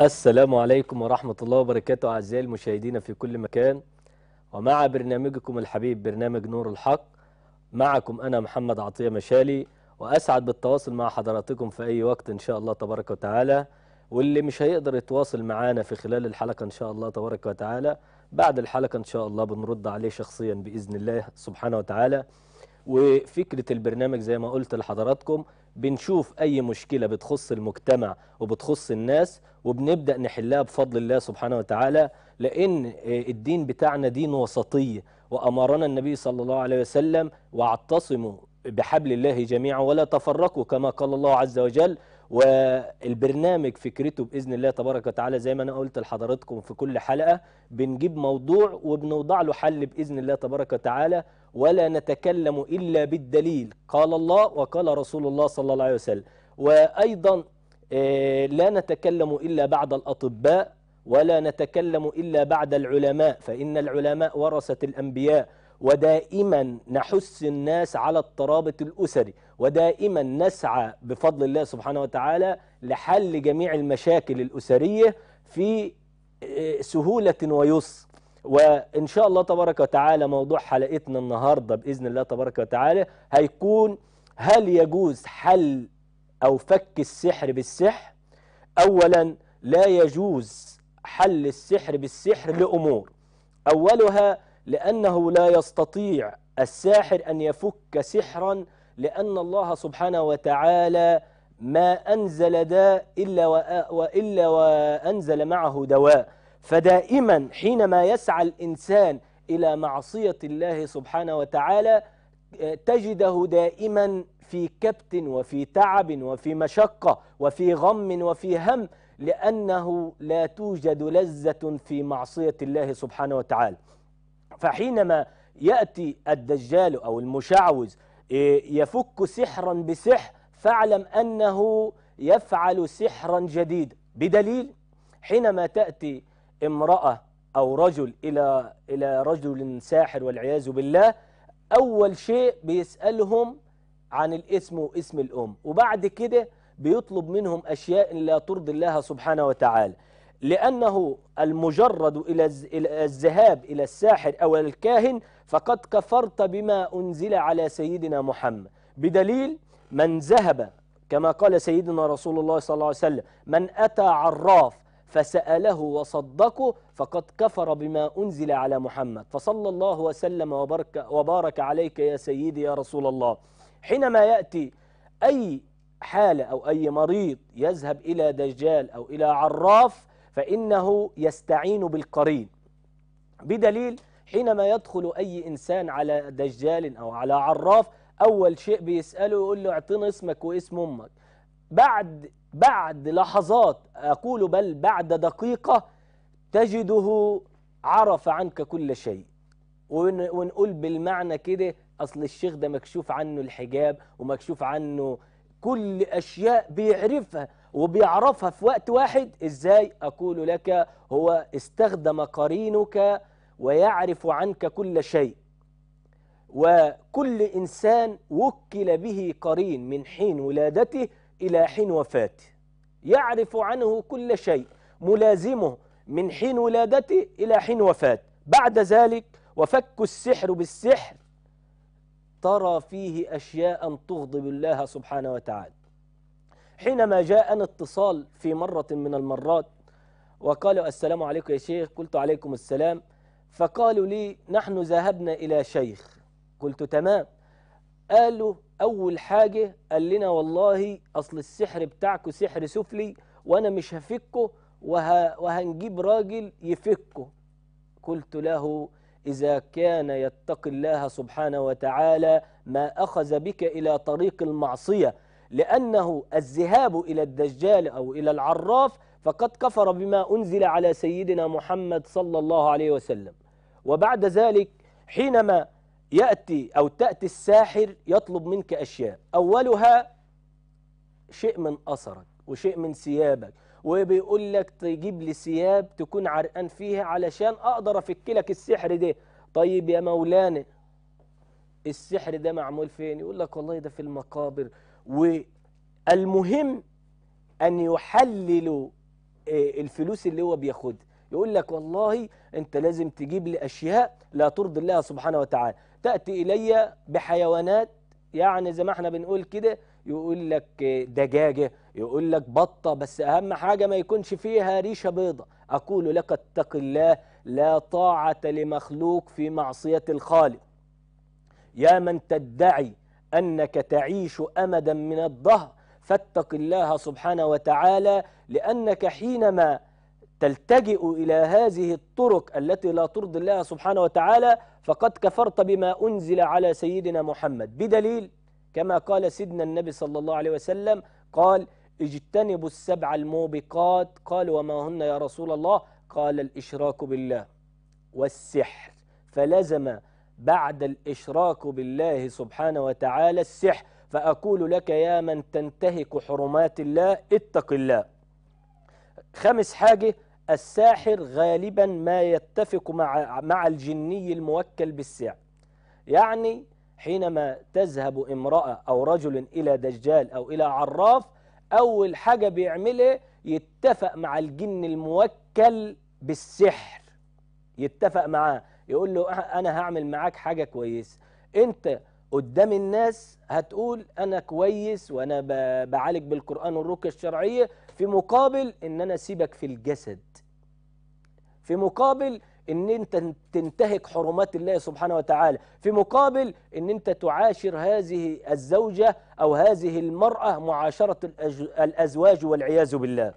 السلام عليكم ورحمة الله وبركاته أعزائي المشاهدين في كل مكان ومع برنامجكم الحبيب برنامج نور الحق معكم أنا محمد عطية مشالي وأسعد بالتواصل مع حضراتكم في أي وقت إن شاء الله تبارك وتعالى واللي مش هيقدر يتواصل معانا في خلال الحلقة إن شاء الله تبارك وتعالى بعد الحلقة إن شاء الله بنرد عليه شخصيا بإذن الله سبحانه وتعالى وفكرة البرنامج زي ما قلت لحضراتكم بنشوف أي مشكلة بتخص المجتمع وبتخص الناس وبنبدأ نحلها بفضل الله سبحانه وتعالى لأن آه، الدين بتاعنا دين وسطي وأمرنا النبي صلى الله عليه وسلم واعتصموا بحبل الله جميعا ولا تفرقوا كما قال الله عز وجل والبرنامج فكرته باذن الله تبارك وتعالى زي ما انا قلت لحضراتكم في كل حلقه بنجيب موضوع وبنوضع له حل باذن الله تبارك وتعالى ولا نتكلم الا بالدليل قال الله وقال رسول الله صلى الله عليه وسلم وايضا آه، لا نتكلم الا بعد الاطباء ولا نتكلم الا بعد العلماء فان العلماء ورثه الانبياء ودائما نحث الناس على الترابط الأسري ودائما نسعى بفضل الله سبحانه وتعالى لحل جميع المشاكل الأسرية في آه، سهولة ويسر وإن شاء الله تبارك وتعالى موضوع حلقتنا النهاردة بإذن الله تبارك وتعالى هيكون هل يجوز حل أو فك السحر بالسحر أولا لا يجوز حل السحر بالسحر لأمور أولها لأنه لا يستطيع الساحر أن يفك سحرا لأن الله سبحانه وتعالى ما أنزل داء إلا, وإلا وأنزل معه دواء فدائما حينما يسعى الإنسان إلى معصية الله سبحانه وتعالى تجده دائما في كبت وفي تعب وفي مشقة وفي غم وفي هم لأنه لا توجد لذة في معصية الله سبحانه وتعالى فحينما يأتي الدجال أو المشعوذ إيه، يفك سحرا بسحر فاعلم أنه يفعل سحرا جديد بدليل حينما تأتي امرأة أو رجل إلى إلى رجل ساحر والعياذ بالله أول شيء بيسألهم عن الاسم واسم الأم وبعد كده بيطلب منهم أشياء لا ترضي الله سبحانه وتعالى لأنه المجرد إلى الذهاب إلى الساحر أو الكاهن فقد كفرت بما أنزل على سيدنا محمد بدليل من ذهب كما قال سيدنا رسول الله صلى الله عليه وسلم من أتى عراف فسأله وصدقه فقد كفر بما أنزل على محمد فصلى الله وسلم وبارك, وبارك عليك يا سيدي يا رسول الله حينما يأتي أي حالة أو أي مريض يذهب إلى دجال أو إلى عراف فإنه يستعين بالقرين بدليل حينما يدخل أي إنسان على دجال أو على عراف أول شيء بيسأله يقول له اعطينا اسمك واسم أمك بعد بعد لحظات أقول بل بعد دقيقة تجده عرف عنك كل شيء ونقول بالمعنى كده أصل الشيخ ده مكشوف عنه الحجاب ومكشوف عنه كل أشياء بيعرفها وبيعرفها في وقت واحد إزاي أقول لك هو استخدم قرينك ويعرف عنك كل شيء وكل إنسان وكل به قرين من حين ولادته إلى حين وفاته يعرف عنه كل شيء ملازمه من حين ولادته إلى حين وفاته بعد ذلك وفك السحر بالسحر ترى فيه أشياء تغضب الله سبحانه وتعالى حينما جاءنا اتصال في مرة من المرات وقالوا السلام عليكم يا شيخ قلت عليكم السلام فقالوا لي نحن ذهبنا إلى شيخ قلت تمام قالوا أول حاجة قال لنا والله أصل السحر بتاعكم سحر سفلي وأنا مش هفكه وه... وهنجيب راجل يفكه قلت له إذا كان يتقي الله سبحانه وتعالى ما أخذ بك إلى طريق المعصية لأنه الذهاب إلى الدجال أو إلى العراف فقد كفر بما أنزل على سيدنا محمد صلى الله عليه وسلم وبعد ذلك حينما يأتي أو تأتي الساحر يطلب منك أشياء أولها شيء من أثرك وشيء من ثيابك وبيقول لك تجيب لي ثياب تكون عرقان فيها علشان اقدر افك لك السحر ده طيب يا مولانا السحر ده معمول فين يقول لك والله ده في المقابر والمهم ان يحللوا آه، الفلوس اللي هو بياخدها يقول لك والله انت لازم تجيب لي اشياء لا ترضي الله سبحانه وتعالى تاتي الي بحيوانات يعني زي ما احنا بنقول كده يقول لك دجاجة يقول لك بطة بس أهم حاجة ما يكونش فيها ريشة بيضة أقول لك اتق الله لا طاعة لمخلوق في معصية الخالق يا من تدعي أنك تعيش أمدا من الدهر فاتق الله سبحانه وتعالى لأنك حينما تلتجئ إلى هذه الطرق التي لا ترضي الله سبحانه وتعالى فقد كفرت بما أنزل على سيدنا محمد بدليل كما قال سيدنا النبي صلى الله عليه وسلم قال اجتنبوا السبع الموبقات قال وما هن يا رسول الله قال الإشراك بالله والسحر فلزم بعد الإشراك بالله سبحانه وتعالى السحر فأقول لك يا من تنتهك حرمات الله اتق الله خامس حاجة الساحر غالبا ما يتفق مع, مع الجني الموكل بالسحر يعني حينما تذهب امرأة أو رجل إلى دجال أو إلى عراف أول حاجة بيعملها يتفق مع الجن الموكل بالسحر يتفق معاه يقول له أه، أنا هعمل معاك حاجة كويسة أنت قدام الناس هتقول أنا كويس وأنا بعالج بالقرآن والرقية الشرعية في مقابل إن أنا أسيبك في الجسد في مقابل ان انت تنتهك حرمات الله سبحانه وتعالى في مقابل ان انت تعاشر هذه الزوجة او هذه المرأة معاشرة الازواج والعياذ بالله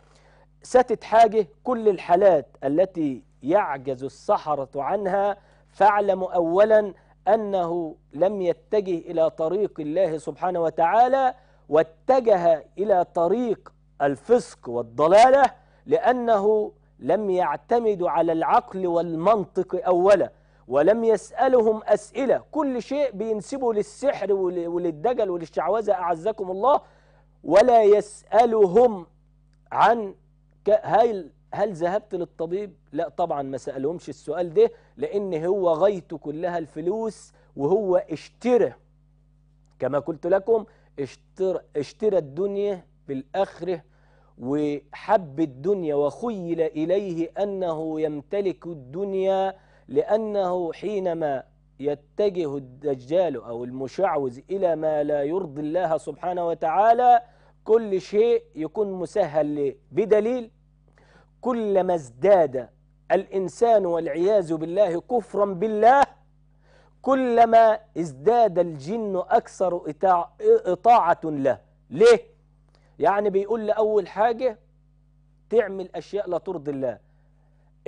ستت حاجة كل الحالات التي يعجز السحرة عنها فاعلم اولا انه لم يتجه الى طريق الله سبحانه وتعالى واتجه الى طريق الفسق والضلالة لانه لم يعتمدوا على العقل والمنطق أولا ولم يسألهم أسئلة كل شيء بينسبه للسحر وللدجل وللشعوذة أعزكم الله ولا يسألهم عن هل هل ذهبت للطبيب لا طبعا ما سألهمش السؤال ده لأن هو غايته كلها الفلوس وهو اشترى كما قلت لكم اشترى الدنيا بالآخرة وحب الدنيا وخيل إليه أنه يمتلك الدنيا لأنه حينما يتجه الدجال أو المشعوذ إلى ما لا يرضي الله سبحانه وتعالى كل شيء يكون مسهل له بدليل كلما ازداد الإنسان والعياذ بالله كفرا بالله كلما ازداد الجن أكثر إطاعة له ليه؟ يعني بيقول لي أول حاجة تعمل أشياء لا ترضي الله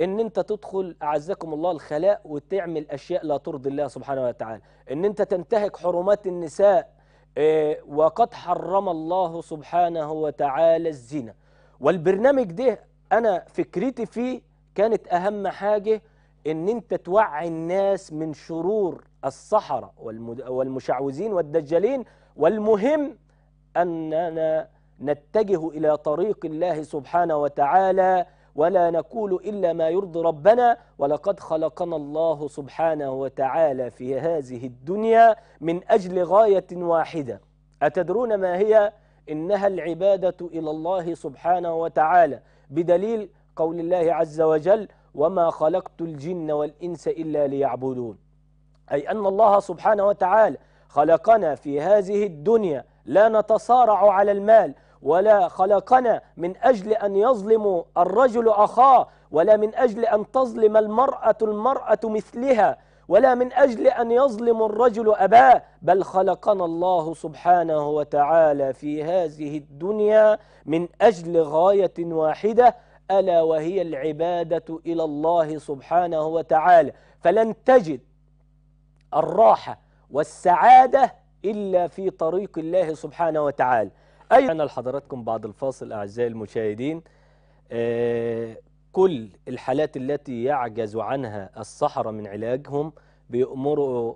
ان انت تدخل اعزكم الله الخلاء وتعمل اشياء لا ترضي الله سبحانه وتعالى ان انت تنتهك حرمات النساء آه، وقد حرم الله سبحانه وتعالى الزنا والبرنامج ده انا فكرتي فيه كانت اهم حاجة ان انت توعي الناس من شرور الصحراء والمشعوذين والدجالين والمهم اننا نتجه إلى طريق الله سبحانه وتعالى ولا نقول إلا ما يرضي ربنا ولقد خلقنا الله سبحانه وتعالى في هذه الدنيا من أجل غاية واحدة أتدرون ما هي؟ إنها العبادة إلى الله سبحانه وتعالى بدليل قول الله عز وجل وما خلقت الجن والإنس إلا ليعبدون أي أن الله سبحانه وتعالى خلقنا في هذه الدنيا لا نتصارع على المال ولا خلقنا من أجل أن يظلم الرجل أخاه ولا من أجل أن تظلم المرأة المرأة مثلها ولا من أجل أن يظلم الرجل أباه بل خلقنا الله سبحانه وتعالى في هذه الدنيا من أجل غاية واحدة ألا وهي العبادة إلى الله سبحانه وتعالى فلن تجد الراحة والسعادة إلا في طريق الله سبحانه وتعالى أي أنا لحضراتكم بعد الفاصل أعزائي المشاهدين آه، كل الحالات التي يعجز عنها الصحراء من علاجهم بيأمروا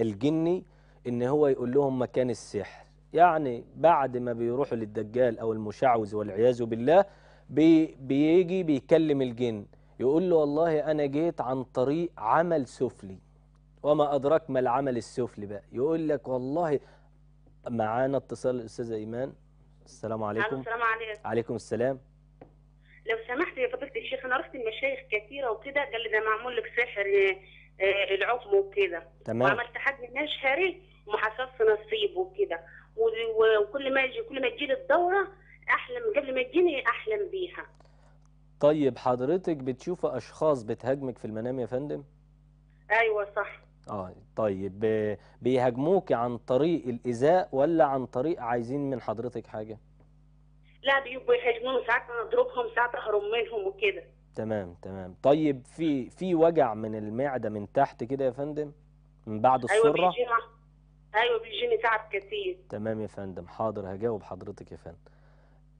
الجني إن هو يقول لهم مكان السحر يعني بعد ما بيروحوا للدجال أو المشعوذ والعياذ بالله بي بيجي بيكلم الجن يقول له والله أنا جيت عن طريق عمل سفلي وما أدراك ما العمل السفلي بقى يقول لك والله معانا اتصال الاستاذه ايمان السلام عليكم السلام عليكم عليكم السلام لو سمحت يا فضيله الشيخ انا رحت المشايخ كثيره وكده قال لي ده معمول لك سحر آه، آه، العظم وكده تمام وعملت حد مشهري وما حصلش نصيب وكده وكل ما يجي كل ما تجي الدوره احلم قبل ما تجيني احلم بيها طيب حضرتك بتشوفي اشخاص بتهاجمك في المنام يا فندم ايوه صح اه طيب آه، بيهاجموك عن طريق الايذاء ولا عن طريق عايزين من حضرتك حاجه لا بيبقوا يهاجموني ساعات انا اضربهم ساعات اهرب منهم وكده تمام تمام طيب في في وجع من المعده من تحت كده يا فندم من بعد أيوة، السره ايوه بيجيني ايوه بيجيني تعب كتير تمام يا فندم حاضر هجاوب حضرتك يا فندم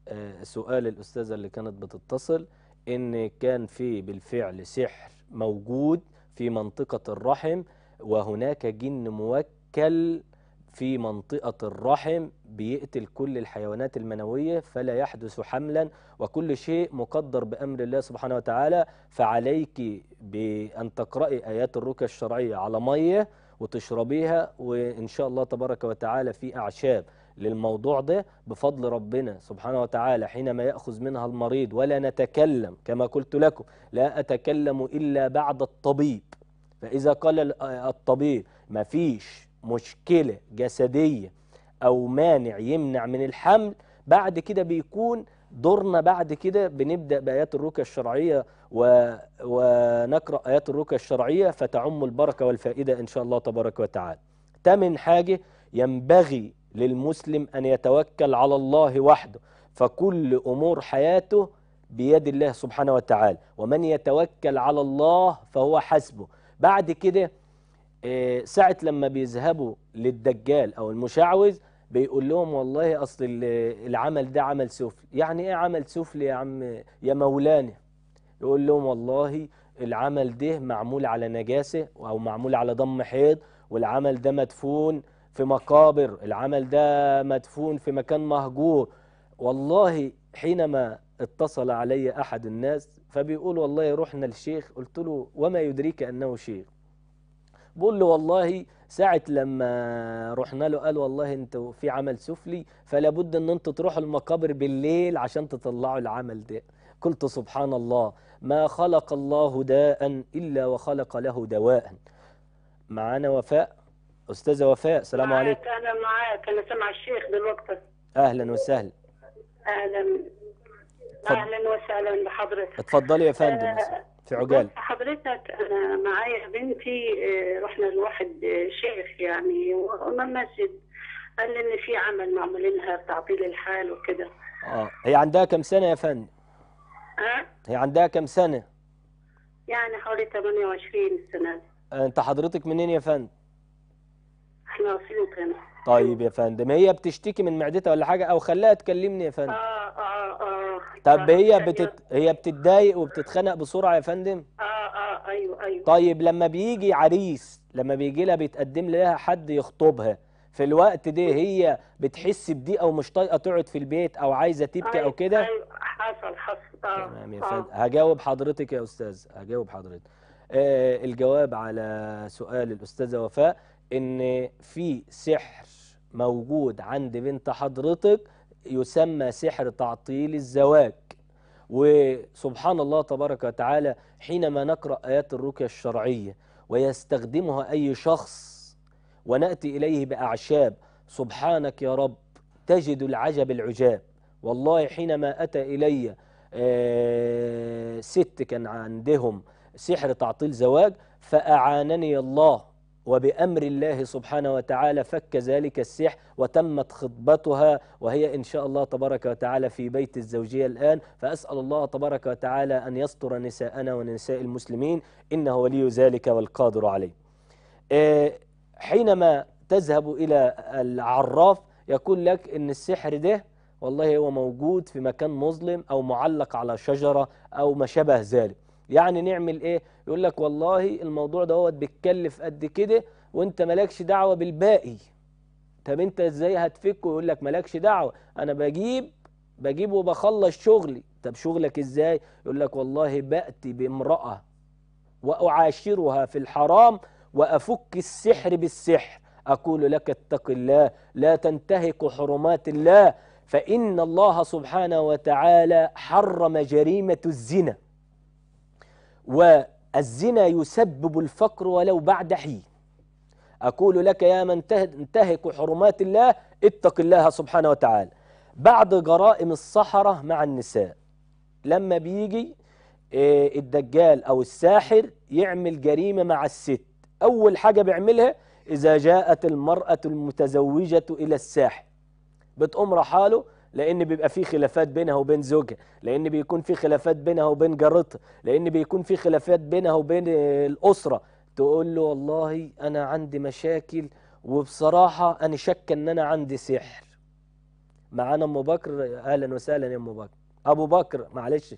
آه سؤال الاستاذه اللي كانت بتتصل ان كان في بالفعل سحر موجود في منطقه الرحم وهناك جن موكل في منطقة الرحم بيقتل كل الحيوانات المنوية فلا يحدث حملا وكل شيء مقدر بأمر الله سبحانه وتعالى فعليك بأن تقرأي آيات الرقية الشرعية على مية وتشربيها وإن شاء الله تبارك وتعالى في أعشاب للموضوع ده بفضل ربنا سبحانه وتعالى حينما يأخذ منها المريض ولا نتكلم كما قلت لكم لا أتكلم إلا بعد الطبيب فإذا قال الطبيب مفيش مشكلة جسدية أو مانع يمنع من الحمل بعد كده بيكون دورنا بعد كده بنبدأ بآيات الرقية الشرعية و... ونقرأ آيات الرقية الشرعية فتعم البركة والفائدة إن شاء الله تبارك وتعالى تمن حاجة ينبغي للمسلم أن يتوكل على الله وحده فكل أمور حياته بيد الله سبحانه وتعالى ومن يتوكل على الله فهو حسبه بعد كده آه، ساعة لما بيذهبوا للدجال أو المشعوذ بيقول لهم والله أصل العمل ده عمل سفلي يعني إيه عمل سفلي يا عم يا مولانا يقول لهم والله العمل ده معمول على نجاسة أو معمول على ضم حيض والعمل ده مدفون في مقابر العمل ده مدفون في مكان مهجور والله حينما اتصل علي أحد الناس فبيقول والله رحنا للشيخ قلت له وما يدريك أنه شيخ بقول له والله ساعة لما رحنا له قال والله انتوا في عمل سفلي فلا بد ان انتوا تروحوا المقابر بالليل عشان تطلعوا العمل ده قلت سبحان الله ما خلق الله داء إلا وخلق له دواء معانا وفاء أستاذة وفاء السلام عليكم أنا معاك أنا سامع الشيخ دلوقتي أهلا وسهلا أهلا اهلا وسهلا بحضرتك اتفضلي يا فندم آه في عقال حضرتك انا معايا بنتي آه، رحنا لواحد آه، شيخ يعني وما مسجد قال لي ان في عمل معمولينها تعطيل الحال وكده اه هي عندها كم سنه يا فندم؟ ها؟ هي عندها كم سنه؟ يعني حوالي 28 السنه دي انت حضرتك منين يا فندم؟ احنا اسيوط هنا طيب يا فندم هي بتشتكي من معدتها ولا حاجه او خليها تكلمني يا فندم اه اه اه طب هي يعني بتت... هي بتتضايق وبتتخنق بسرعه يا فندم اه اه ايوه ايوه طيب لما بيجي عريس لما بيجي لها بيتقدم لها حد يخطبها في الوقت ده هي بتحس بضيقه ومش طايقه تقعد في البيت او عايزه تبكي أيوة او كده ايوه حصل حصل اه تمام يا آه. فندم هجاوب حضرتك يا استاذ هجاوب حضرتك آه الجواب على سؤال الاستاذه وفاء ان في سحر موجود عند بنت حضرتك يسمى سحر تعطيل الزواج وسبحان الله تبارك وتعالى حينما نقرأ آيات الرقية الشرعية ويستخدمها أي شخص ونأتي إليه بأعشاب سبحانك يا رب تجد العجب العجاب والله حينما أتى إلي آه، ست كان عندهم سحر تعطيل زواج فأعانني الله وبأمر الله سبحانه وتعالى فك ذلك السحر وتمت خطبتها وهي إن شاء الله تبارك وتعالى في بيت الزوجية الآن فأسأل الله تبارك وتعالى أن يستر نساءنا ونساء المسلمين إنه ولي ذلك والقادر عليه إيه، حينما تذهب إلى العراف يقول لك إن السحر ده والله هو موجود في مكان مظلم أو معلق على شجرة أو ما شابه ذلك يعني نعمل ايه يقول لك والله الموضوع دوت بيتكلف قد كده وانت مالكش دعوه بالباقي طب انت ازاي هتفكه يقول لك مالكش دعوه انا بجيب بجيب وبخلص شغلي طب شغلك ازاي يقول لك والله باتي بامراه واعاشرها في الحرام وافك السحر بالسحر اقول لك اتق الله لا تنتهك حرمات الله فان الله سبحانه وتعالى حرم جريمه الزنا والزنا يسبب الفقر ولو بعد حين أقول لك يا من تنتهك حرمات الله اتق الله سبحانه وتعالى بعد جرائم الصحرة مع النساء لما بيجي آه، الدجال أو الساحر يعمل جريمة مع الست أول حاجة بيعملها إذا جاءت المرأة المتزوجة إلى الساحر بتقوم رحاله لان بيبقى في خلافات بينها وبين زوجها لان بيكون في خلافات بينها وبين جارتها لان بيكون في خلافات بينها وبين الاسره تقول له والله انا عندي مشاكل وبصراحه انا شك ان انا عندي سحر معانا ام بكر اهلا وسهلا يا ام بكر ابو بكر معلش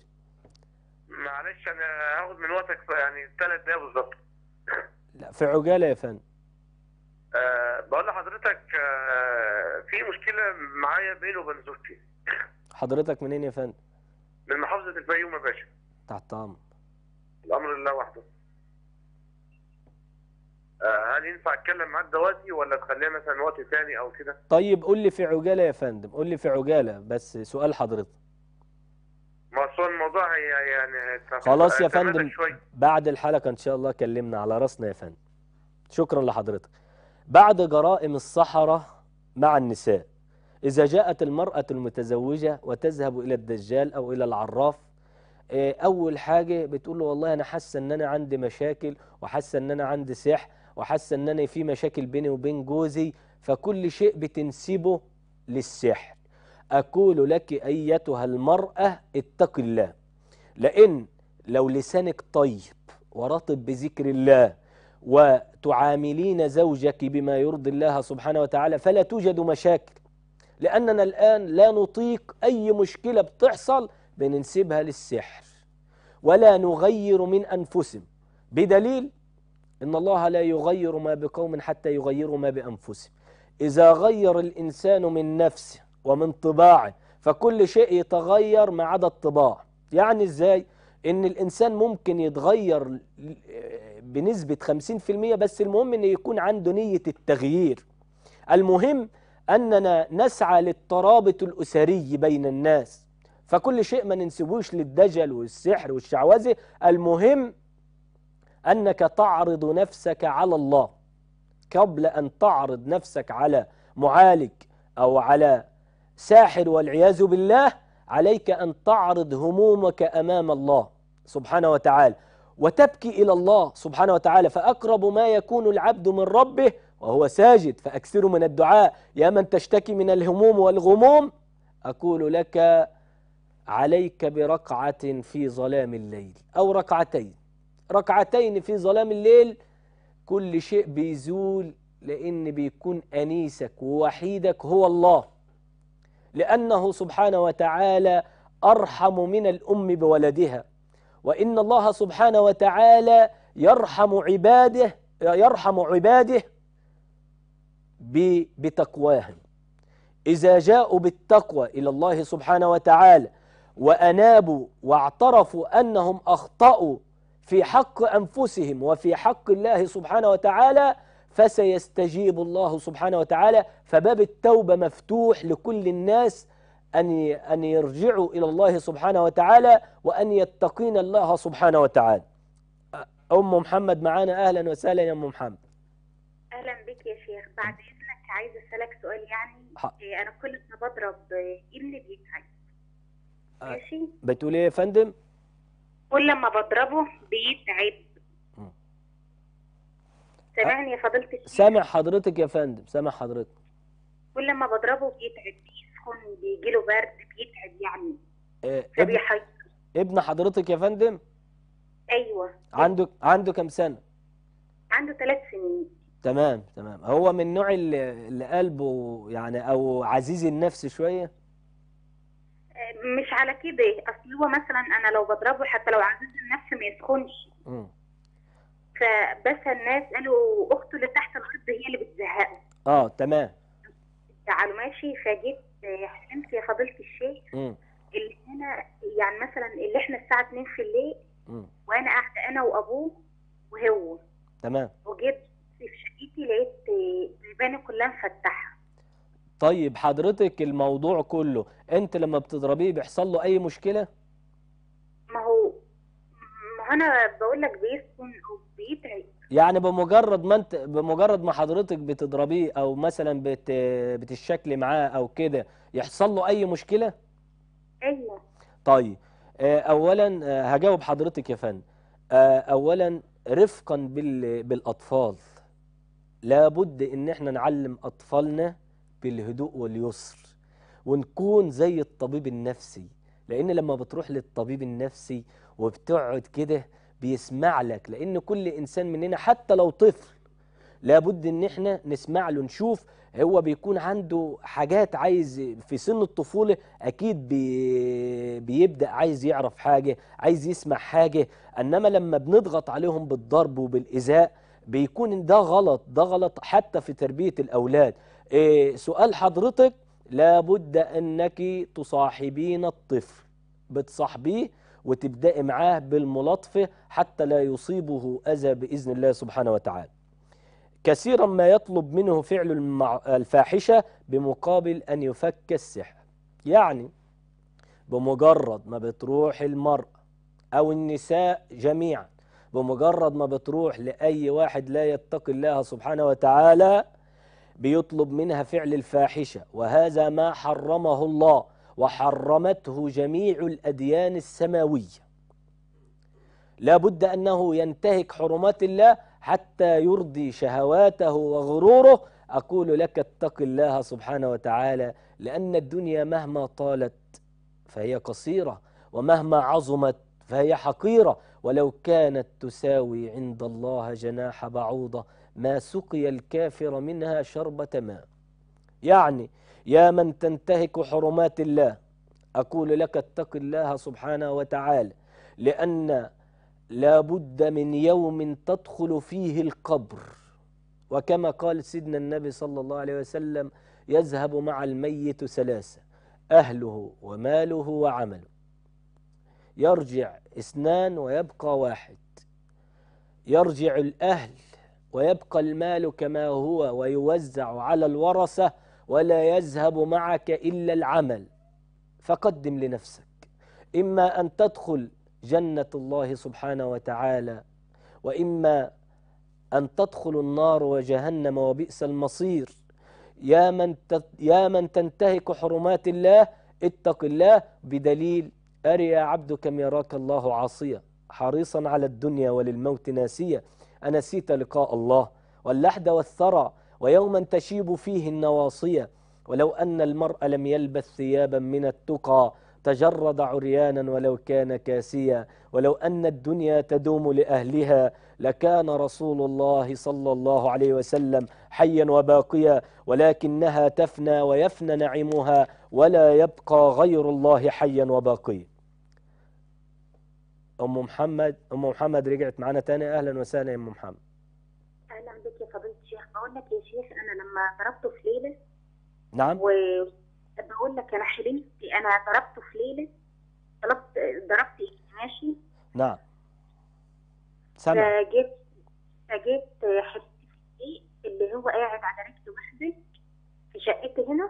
معلش انا هاخد من وقتك يعني ثلاث دقايق بالظبط لا في عجاله يا فندم آه، بقول لحضرتك آه، في مشكله معايا بيني وبين زوجتي حضرتك منين يا فندم؟ من محافظه الفيوم يا باشا تحت امر الامر لله وحده آه، هل ينفع اتكلم معاك دلوقتي ولا تخليها مثلا وقت ثاني او كده؟ طيب قول لي في عجاله يا فندم قول لي في عجاله بس سؤال حضرتك ما هو الموضوع يعني خلاص يا فندم بعد الحلقه ان شاء الله كلمنا على راسنا يا فندم شكرا لحضرتك بعد جرائم الصحراء مع النساء إذا جاءت المرأة المتزوجة وتذهب إلى الدجال أو إلى العراف آه، أول حاجة بتقول له والله أنا حاسة إن أنا عندي مشاكل وحاسة إن أنا عندي سحر وحاسة إن أنا في مشاكل بيني وبين جوزي فكل شيء بتنسبه للسحر أقول لك أيتها المرأة اتق الله لأن لو لسانك طيب ورطب بذكر الله وتعاملين زوجك بما يرضي الله سبحانه وتعالى فلا توجد مشاكل لأننا الآن لا نطيق أي مشكلة بتحصل بننسبها للسحر ولا نغير من أنفسهم بدليل إن الله لا يغير ما بقوم حتى يغيروا ما بأنفسهم إذا غير الإنسان من نفسه ومن طباعه فكل شيء يتغير ما عدا الطباع يعني إزاي ان الانسان ممكن يتغير آه، بنسبة 50% بس المهم ان يكون عنده نية التغيير المهم اننا نسعى للترابط الاسري بين الناس فكل شيء ما ننسبوش للدجل والسحر والشعوذة المهم انك تعرض نفسك على الله قبل ان تعرض نفسك على معالج او على ساحر والعياذ بالله عليك ان تعرض همومك امام الله سبحانه وتعالى وتبكي إلى الله سبحانه وتعالى فأقرب ما يكون العبد من ربه وهو ساجد فأكثر من الدعاء يا من تشتكي من الهموم والغموم أقول لك عليك بركعة في ظلام الليل أو ركعتين ركعتين في ظلام الليل كل شيء بيزول لأن بيكون أنيسك ووحيدك هو الله لأنه سبحانه وتعالى أرحم من الأم بولدها وإن الله سبحانه وتعالى يرحم عباده يرحم عباده بتقواهم إذا جاءوا بالتقوى إلى الله سبحانه وتعالى وأنابوا واعترفوا أنهم أخطأوا في حق أنفسهم وفي حق الله سبحانه وتعالى فسيستجيب الله سبحانه وتعالى فباب التوبة مفتوح لكل الناس أن أن يرجعوا إلى الله سبحانه وتعالى وأن يتقين الله سبحانه وتعالى أم محمد معانا أهلا وسهلا يا أم محمد أهلا بك يا شيخ بعد إذنك عايز أسألك سؤال يعني حق. إيه، أنا كل ما بضرب إيه اللي بيتعب ماشي بتقول إيه يا فندم؟ كل ما بضربه بيتعب سامعني يا فضيلة الشيخ سامع حضرتك يا فندم سامع حضرتك كل ما بضربه بيتعب بيسخن بيجي له برد بيتعب يعني إيه ابن حضرتك يا فندم ايوه عنده عنده كام سنه عنده ثلاث سنين تمام تمام هو من نوع اللي قلبه يعني او عزيز النفس شويه آه، مش على كده اصل هو مثلا انا لو بضربه حتى لو عزيز النفس ما يسخنش فبس الناس قالوا اخته اللي تحت الخط هي اللي بتزهقه اه تمام تعالوا ماشي فجيت حسنت يا فضيله الشيخ اللي هنا يعني مثلا اللي احنا الساعه 2 في الليل وانا قاعده انا وابوه وهو تمام وجيت في شقتي لقيت البيبان كلها مفتحه طيب حضرتك الموضوع كله انت لما بتضربيه بيحصل له اي مشكله ما هو ما انا بقول لك بيسكن وبيتعب يعني بمجرد ما انت بمجرد ما حضرتك بتضربيه او مثلا بت بتشكل معاه او كده يحصل له اي مشكله ايوه طيب آه، اولا آه، هجاوب حضرتك يا فندم آه، اولا رفقا بالاطفال لابد ان احنا نعلم اطفالنا بالهدوء واليسر ونكون زي الطبيب النفسي لان لما بتروح للطبيب النفسي وبتقعد كده بيسمع لك لأن كل إنسان مننا حتى لو طفل لابد إن إحنا نسمع له نشوف هو بيكون عنده حاجات عايز في سن الطفولة أكيد بي بيبدأ عايز يعرف حاجة عايز يسمع حاجة إنما لما بنضغط عليهم بالضرب وبالإزاء بيكون ده غلط ده غلط حتى في تربية الأولاد إيه سؤال حضرتك لابد أنك تصاحبين الطفل بتصاحبيه وتبدأي معاه بالملاطفة حتى لا يصيبه أذى بإذن الله سبحانه وتعالى كثيرا ما يطلب منه فعل الفاحشة بمقابل أن يفك السحر يعني بمجرد ما بتروح المرأة أو النساء جميعا بمجرد ما بتروح لأي واحد لا يتقي الله سبحانه وتعالى بيطلب منها فعل الفاحشة وهذا ما حرمه الله وحرمته جميع الأديان السماوية لا بد أنه ينتهك حرمات الله حتى يرضي شهواته وغروره أقول لك اتق الله سبحانه وتعالى لأن الدنيا مهما طالت فهي قصيرة ومهما عظمت فهي حقيرة ولو كانت تساوي عند الله جناح بعوضة ما سقي الكافر منها شربة ماء يعني يا من تنتهك حرمات الله أقول لك اتق الله سبحانه وتعالى لأن لا بد من يوم تدخل فيه القبر وكما قال سيدنا النبي صلى الله عليه وسلم يذهب مع الميت ثلاثة أهله وماله وعمله يرجع اثنان ويبقى واحد يرجع الأهل ويبقى المال كما هو ويوزع على الورثة ولا يذهب معك إلا العمل فقدم لنفسك إما أن تدخل جنة الله سبحانه وتعالى وإما أن تدخل النار وجهنم وبئس المصير يا من يا من تنتهك حرمات الله اتق الله بدليل أري يا عبد كم يراك الله عاصيا حريصا على الدنيا وللموت ناسيا أنسيت لقاء الله واللحد والثرى ويوما تشيب فيه النواصية ولو أن المرء لم يلبث ثيابا من التقى تجرد عريانا ولو كان كاسيا ولو أن الدنيا تدوم لأهلها لكان رسول الله صلى الله عليه وسلم حيا وباقيا ولكنها تفنى ويفنى نعيمها ولا يبقى غير الله حيا وباقيا أم محمد أم محمد رجعت معنا تاني أهلا وسهلا يا أم محمد بقول لك يا شيخ انا لما ضربته في ليله نعم وبقول لك انا حلمت انا ضربته في ليله ضربت ضربت ماشي نعم سمع فجيت فجيت حبيبتي اللي هو قاعد على رجل واحده في شقتي هنا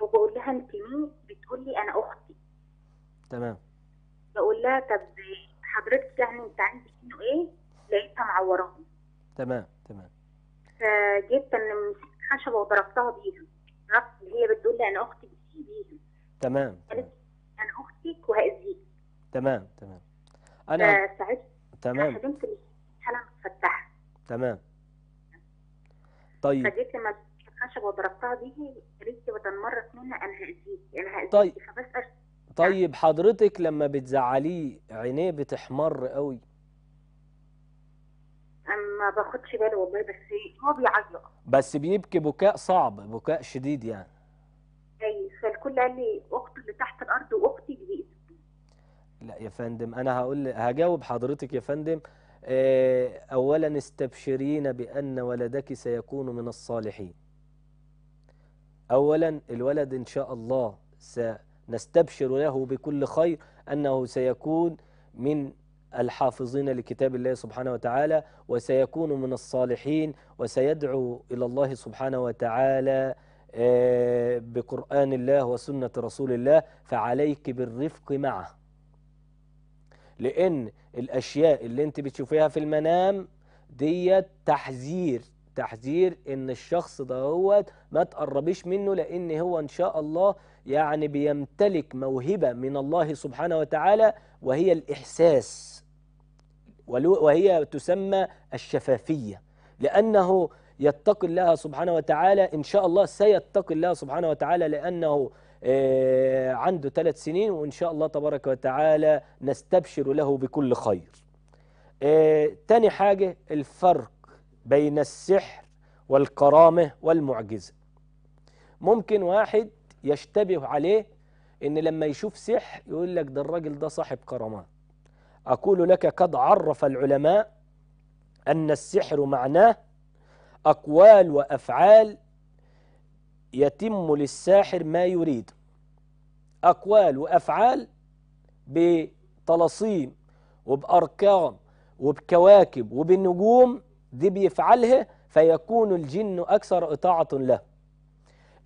وبقول لها انت مين؟ بتقول لي انا اختي تمام بقول لها طب حضرتك يعني انت عندك انه ايه؟ لقيتها معوراني تمام فجبت انا مسكت خشبه وضربتها بيها ضربت اللي هي بتقول لي انا اختي بتيجي بيها تمام قالت انا اختك وهاذيك تمام تمام انا آه، ساعتها تمام خدمت الحاله متفتحه تمام طيب فجيت لما الخشبه وضربتها بيه قالت لي بدل مره اتنين انا هاذيك انا يعني هاذيك طيب فبسال طيب حضرتك لما بتزعليه عينيه بتحمر قوي ما باخدش بالي والله بس هو بيعيط بس بيبكي بكاء صعب بكاء شديد يعني ايوه فالكل قال لي اخته اللي تحت الارض واختي اللي لا يا فندم انا هقول هجاوب حضرتك يا فندم آه، اولا استبشرين بان ولدك سيكون من الصالحين اولا الولد ان شاء الله سنستبشر له بكل خير انه سيكون من الحافظين لكتاب الله سبحانه وتعالى وسيكون من الصالحين وسيدعو إلى الله سبحانه وتعالى آه، بقرآن الله وسنة رسول الله فعليك بالرفق معه لأن الأشياء اللي أنت بتشوفيها في المنام ديت تحذير تحذير ان الشخص دوت ما تقربيش منه لان هو ان شاء الله يعني بيمتلك موهبة من الله سبحانه وتعالى وهي الإحساس وهي تسمى الشفافية لأنه يتقي الله سبحانه وتعالى إن شاء الله سيتقي الله سبحانه وتعالى لأنه آه، عنده ثلاث سنين وإن شاء الله تبارك وتعالى نستبشر له بكل خير آه، تاني حاجة الفرق بين السحر والكرامة والمعجزة ممكن واحد يشتبه عليه إن لما يشوف سح يقول لك ده الراجل ده صاحب كرامات أقول لك قد عرف العلماء أن السحر معناه أقوال وأفعال يتم للساحر ما يريد أقوال وأفعال بطلاسيم وبأرقام وبكواكب وبالنجوم دي بيفعلها فيكون الجن أكثر إطاعة له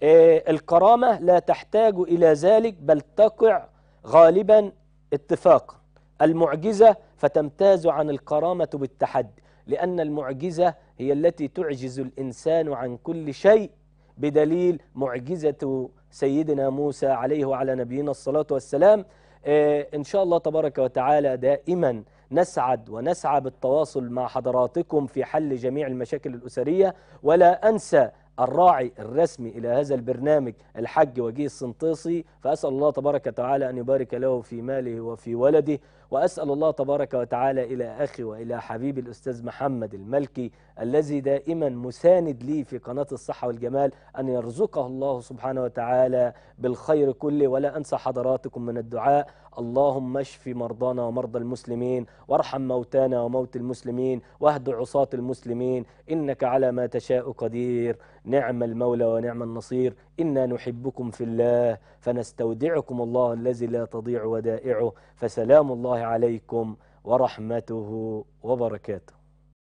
آه، الكرامة لا تحتاج إلى ذلك بل تقع غالبا اتفاقا المعجزة فتمتاز عن الكرامة بالتحدي لأن المعجزة هي التي تعجز الإنسان عن كل شيء بدليل معجزة سيدنا موسى عليه وعلى نبينا الصلاة والسلام آه، إن شاء الله تبارك وتعالى دائما نسعد ونسعى بالتواصل مع حضراتكم في حل جميع المشاكل الأسرية ولا أنسى الراعي الرسمي إلى هذا البرنامج الحج وجيه السنطيسي فأسأل الله تبارك وتعالى أن يبارك له في ماله وفي ولده وأسأل الله تبارك وتعالى إلى أخي وإلى حبيبي الأستاذ محمد الملكي الذي دائما مساند لي في قناة الصحة والجمال أن يرزقه الله سبحانه وتعالى بالخير كله ولا أنسى حضراتكم من الدعاء اللهم اشف مرضانا ومرضى المسلمين وارحم موتانا وموت المسلمين واهد عصاة المسلمين إنك على ما تشاء قدير نعم المولى ونعم النصير إنا نحبكم في الله فنستودعكم الله الذي لا تضيع ودائعه فسلام الله عليكم ورحمته وبركاته